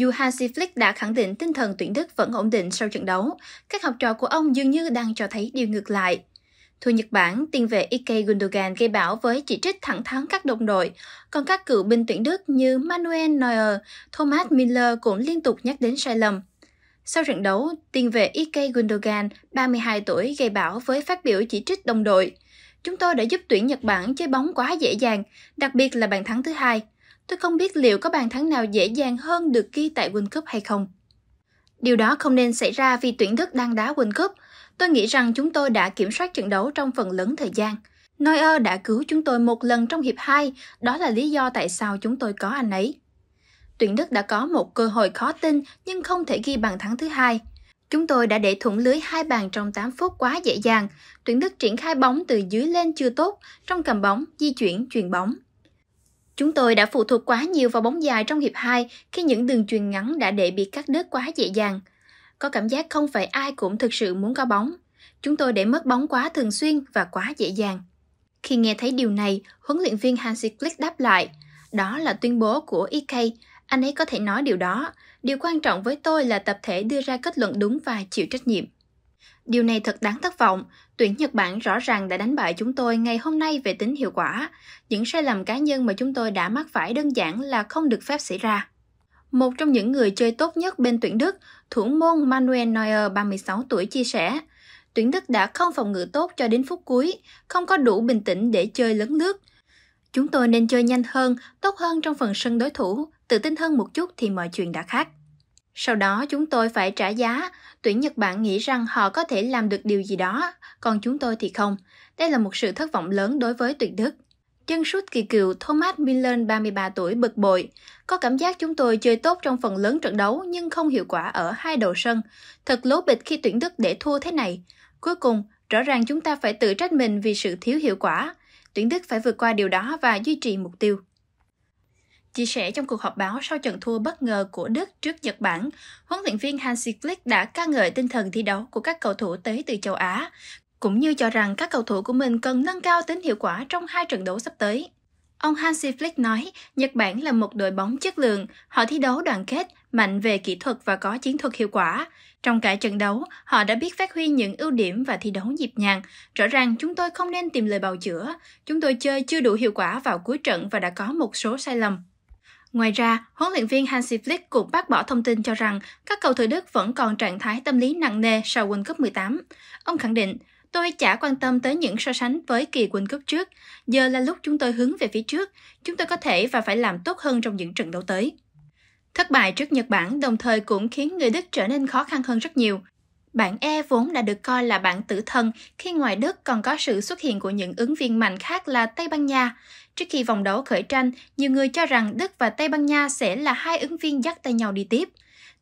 Dù Hansi Flick đã khẳng định tinh thần tuyển Đức vẫn ổn định sau trận đấu, các học trò của ông dường như đang cho thấy điều ngược lại. Thua Nhật Bản, tiền vệ Ike Gundogan gây bão với chỉ trích thẳng thắn các đồng đội, còn các cựu binh tuyển Đức như Manuel Neuer, Thomas Miller cũng liên tục nhắc đến sai lầm. Sau trận đấu, tiền vệ Ike Gundogan, 32 tuổi, gây bão với phát biểu chỉ trích đồng đội. Chúng tôi đã giúp tuyển Nhật Bản chơi bóng quá dễ dàng, đặc biệt là bàn thắng thứ hai. Tôi không biết liệu có bàn thắng nào dễ dàng hơn được ghi tại World Cup hay không. Điều đó không nên xảy ra vì tuyển Đức đang đá World Cup. Tôi nghĩ rằng chúng tôi đã kiểm soát trận đấu trong phần lớn thời gian. Neuer đã cứu chúng tôi một lần trong hiệp 2, đó là lý do tại sao chúng tôi có anh ấy. Tuyển Đức đã có một cơ hội khó tin nhưng không thể ghi bàn thắng thứ hai. Chúng tôi đã để thủng lưới hai bàn trong 8 phút quá dễ dàng. Tuyển Đức triển khai bóng từ dưới lên chưa tốt, trong cầm bóng, di chuyển, truyền bóng. Chúng tôi đã phụ thuộc quá nhiều vào bóng dài trong hiệp 2 khi những đường truyền ngắn đã để bị cắt đứt quá dễ dàng. Có cảm giác không phải ai cũng thực sự muốn có bóng. Chúng tôi để mất bóng quá thường xuyên và quá dễ dàng. Khi nghe thấy điều này, huấn luyện viên Hansi Flick đáp lại. Đó là tuyên bố của EK. Anh ấy có thể nói điều đó. Điều quan trọng với tôi là tập thể đưa ra kết luận đúng và chịu trách nhiệm. Điều này thật đáng thất vọng. Tuyển Nhật Bản rõ ràng đã đánh bại chúng tôi ngày hôm nay về tính hiệu quả. Những sai lầm cá nhân mà chúng tôi đã mắc phải đơn giản là không được phép xảy ra. Một trong những người chơi tốt nhất bên tuyển Đức, thủ môn Manuel Neuer 36 tuổi chia sẻ, tuyển Đức đã không phòng ngự tốt cho đến phút cuối, không có đủ bình tĩnh để chơi lấn nước. Chúng tôi nên chơi nhanh hơn, tốt hơn trong phần sân đối thủ, tự tin hơn một chút thì mọi chuyện đã khác. Sau đó chúng tôi phải trả giá, tuyển Nhật Bản nghĩ rằng họ có thể làm được điều gì đó, còn chúng tôi thì không. Đây là một sự thất vọng lớn đối với tuyển Đức. Chân sút kỳ cựu Thomas Miller 33 tuổi bực bội. Có cảm giác chúng tôi chơi tốt trong phần lớn trận đấu nhưng không hiệu quả ở hai đầu sân. Thật lố bịch khi tuyển Đức để thua thế này. Cuối cùng, rõ ràng chúng ta phải tự trách mình vì sự thiếu hiệu quả. Tuyển Đức phải vượt qua điều đó và duy trì mục tiêu. Chia sẻ trong cuộc họp báo sau trận thua bất ngờ của Đức trước Nhật Bản, huấn luyện viên Hansi Flick đã ca ngợi tinh thần thi đấu của các cầu thủ tới từ châu Á, cũng như cho rằng các cầu thủ của mình cần nâng cao tính hiệu quả trong hai trận đấu sắp tới. Ông Hansi Flick nói, Nhật Bản là một đội bóng chất lượng, họ thi đấu đoàn kết, mạnh về kỹ thuật và có chiến thuật hiệu quả. Trong cả trận đấu, họ đã biết phát huy những ưu điểm và thi đấu nhịp nhàng. Rõ ràng chúng tôi không nên tìm lời bào chữa. Chúng tôi chơi chưa đủ hiệu quả vào cuối trận và đã có một số sai lầm. Ngoài ra, huấn luyện viên Hansi Flick cũng bác bỏ thông tin cho rằng các cầu thủ Đức vẫn còn trạng thái tâm lý nặng nề sau World Cup 18. Ông khẳng định, Tôi chả quan tâm tới những so sánh với kỳ World Cup trước. Giờ là lúc chúng tôi hướng về phía trước. Chúng tôi có thể và phải làm tốt hơn trong những trận đấu tới. Thất bại trước Nhật Bản đồng thời cũng khiến người Đức trở nên khó khăn hơn rất nhiều. Bảng E vốn đã được coi là bảng tử thần khi ngoài Đức còn có sự xuất hiện của những ứng viên mạnh khác là Tây Ban Nha. Trước khi vòng đấu khởi tranh, nhiều người cho rằng Đức và Tây Ban Nha sẽ là hai ứng viên dắt tay nhau đi tiếp.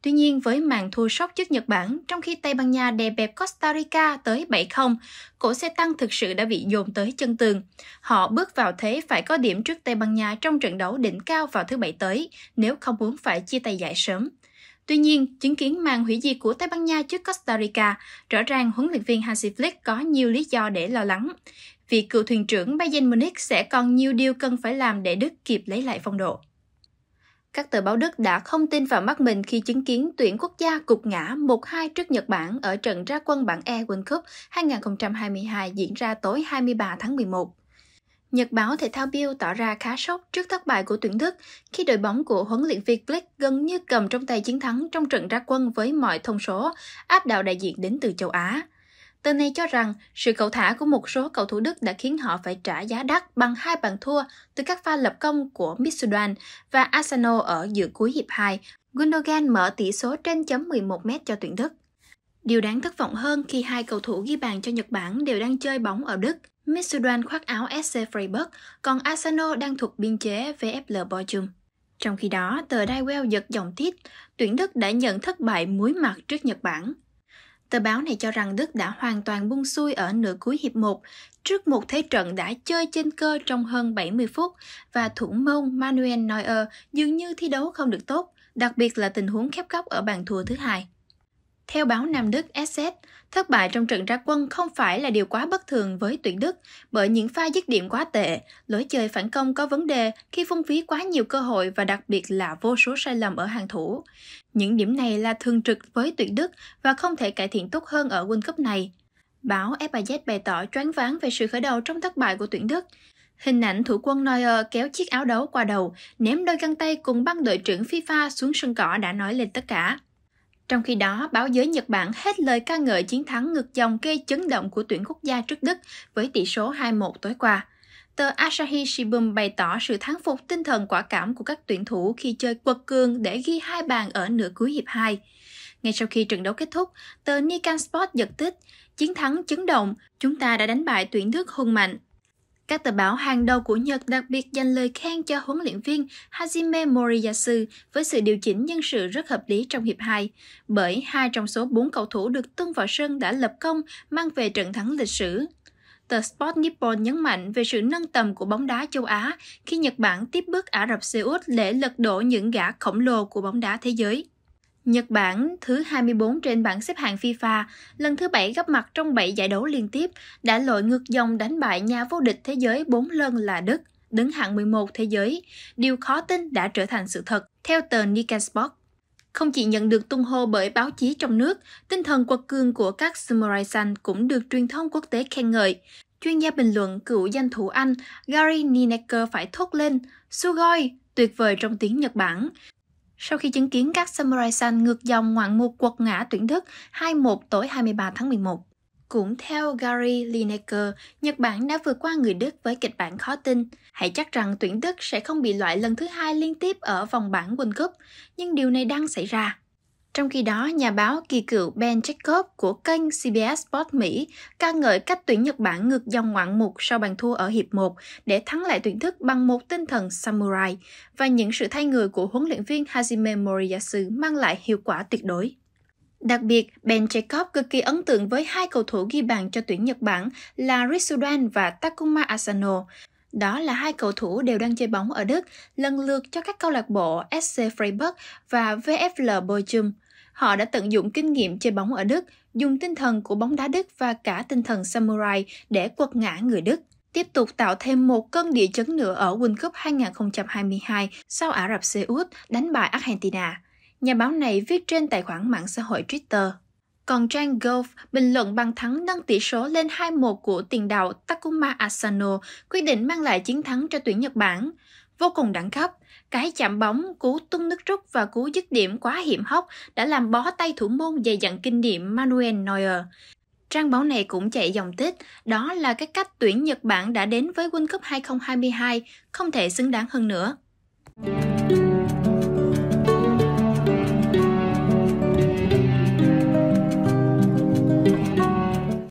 Tuy nhiên, với màn thua sốc trước Nhật Bản, trong khi Tây Ban Nha đè bẹp Costa Rica tới 7-0, cổ xe tăng thực sự đã bị dồn tới chân tường. Họ bước vào thế phải có điểm trước Tây Ban Nha trong trận đấu đỉnh cao vào thứ Bảy tới, nếu không muốn phải chia tay giải sớm. Tuy nhiên, chứng kiến màn hủy diệt của Tây Ban Nha trước Costa Rica, rõ ràng huấn luyện viên Hansi Flick có nhiều lý do để lo lắng vì cựu thuyền trưởng Bayern Munich sẽ còn nhiều điều cần phải làm để Đức kịp lấy lại phong độ. Các tờ báo Đức đã không tin vào mắt mình khi chứng kiến tuyển quốc gia cục ngã 1-2 trước Nhật Bản ở trận ra quân bảng E World Cup 2022 diễn ra tối 23 tháng 11. Nhật báo thể thao Bill tỏ ra khá sốc trước thất bại của tuyển Đức khi đội bóng của huấn luyện viên Flick gần như cầm trong tay chiến thắng trong trận ra quân với mọi thông số, áp đảo đại diện đến từ châu Á. Tin này cho rằng sự cầu thả của một số cầu thủ Đức đã khiến họ phải trả giá đắt bằng hai bàn thua từ các pha lập công của Mitsudan và Asano ở giữa cuối hiệp 2. Gundogan mở tỷ số trên chấm 11m cho tuyển Đức. Điều đáng thất vọng hơn khi hai cầu thủ ghi bàn cho Nhật Bản đều đang chơi bóng ở Đức. Mitsudan khoác áo SC Freiburg, còn Asano đang thuộc biên chế VFL Bochum. Trong khi đó, tờ Dai Well giật dòng tít, tuyển Đức đã nhận thất bại muối mặt trước Nhật Bản. Tờ báo này cho rằng Đức đã hoàn toàn buông xuôi ở nửa cuối hiệp 1 trước một thế trận đã chơi trên cơ trong hơn 70 phút và thủ môn Manuel Neuer dường như thi đấu không được tốt, đặc biệt là tình huống khép góc ở bàn thua thứ hai. Theo báo Nam Đức SS, thất bại trong trận ra quân không phải là điều quá bất thường với tuyển Đức bởi những pha dứt điểm quá tệ, lối chơi phản công có vấn đề khi phung phí quá nhiều cơ hội và đặc biệt là vô số sai lầm ở hàng thủ. Những điểm này là thường trực với tuyển Đức và không thể cải thiện tốt hơn ở World Cup này. Báo FAZ bày tỏ choáng váng về sự khởi đầu trong thất bại của tuyển Đức. Hình ảnh thủ quân Neuer kéo chiếc áo đấu qua đầu, ném đôi găng tay cùng băng đội trưởng FIFA xuống sân cỏ đã nói lên tất cả. Trong khi đó, báo giới Nhật Bản hết lời ca ngợi chiến thắng ngược dòng gây chấn động của tuyển quốc gia trước Đức với tỷ số 2-1 tối qua. Tờ Asahi Shimbun bày tỏ sự thắng phục tinh thần quả cảm của các tuyển thủ khi chơi quật cường để ghi hai bàn ở nửa cuối hiệp 2. Ngay sau khi trận đấu kết thúc, tờ Nikan Sport giật tích, chiến thắng chấn động, chúng ta đã đánh bại tuyển Đức hung mạnh, các tờ báo hàng đầu của Nhật đặc biệt dành lời khen cho huấn luyện viên Hajime Moriyasu với sự điều chỉnh nhân sự rất hợp lý trong hiệp 2, bởi hai trong số bốn cầu thủ được tung vào sân đã lập công mang về trận thắng lịch sử. Tờ Sport Nippon nhấn mạnh về sự nâng tầm của bóng đá châu Á khi Nhật Bản tiếp bước Ả Rập Xê Út để lật đổ những gã khổng lồ của bóng đá thế giới. Nhật Bản, thứ 24 trên bảng xếp hạng FIFA, lần thứ 7 gặp mặt trong 7 giải đấu liên tiếp, đã lội ngược dòng đánh bại nhà vô địch thế giới 4 lần là Đức, đứng hạng 11 thế giới. Điều khó tin đã trở thành sự thật, theo tờ Nikkei Sport. Không chỉ nhận được tung hô bởi báo chí trong nước, tinh thần quật cường của các Samurai San cũng được truyền thông quốc tế khen ngợi. Chuyên gia bình luận cựu danh thủ Anh Gary Lineker phải thốt lên, Sugoi, tuyệt vời trong tiếng Nhật Bản. Sau khi chứng kiến các Samurai Sun ngược dòng ngoạn mục quật ngã tuyển thức 2-1 tối 23 tháng 11. Cũng theo Gary Lineker, Nhật Bản đã vượt qua người Đức với kịch bản khó tin. Hãy chắc rằng tuyển Đức sẽ không bị loại lần thứ hai liên tiếp ở vòng bảng World Cup, nhưng điều này đang xảy ra. Trong khi đó, nhà báo kỳ cựu Ben Jacob của kênh CBS Sport Mỹ ca ngợi cách tuyển Nhật Bản ngược dòng ngoạn mục sau bàn thua ở hiệp 1 để thắng lại tuyển thức bằng một tinh thần samurai và những sự thay người của huấn luyện viên Hajime Moriyasu mang lại hiệu quả tuyệt đối. Đặc biệt, Ben Jacob cực kỳ ấn tượng với hai cầu thủ ghi bàn cho tuyển Nhật Bản là Risudan và Takuma Asano. Đó là hai cầu thủ đều đang chơi bóng ở Đức, lần lượt cho các câu lạc bộ SC Freiburg và VfL Bochum. Họ đã tận dụng kinh nghiệm chơi bóng ở Đức, dùng tinh thần của bóng đá Đức và cả tinh thần samurai để quật ngã người Đức tiếp tục tạo thêm một cơn địa chấn nữa ở World Cup 2022 sau Ả Rập Xê Út đánh bại Argentina. Nhà báo này viết trên tài khoản mạng xã hội Twitter. Còn trang Golf bình luận bàn thắng nâng tỷ số lên 2-1 của tiền đạo Takuma Asano quyết định mang lại chiến thắng cho tuyển Nhật Bản vô cùng đẳng cấp. Cái chạm bóng, cú tung nước rút và cú dứt điểm quá hiểm hóc đã làm bó tay thủ môn dày dặn kinh nghiệm Manuel Neuer. Trang báo này cũng chạy dòng tít đó là cái cách tuyển Nhật Bản đã đến với World Cup 2022, không thể xứng đáng hơn nữa.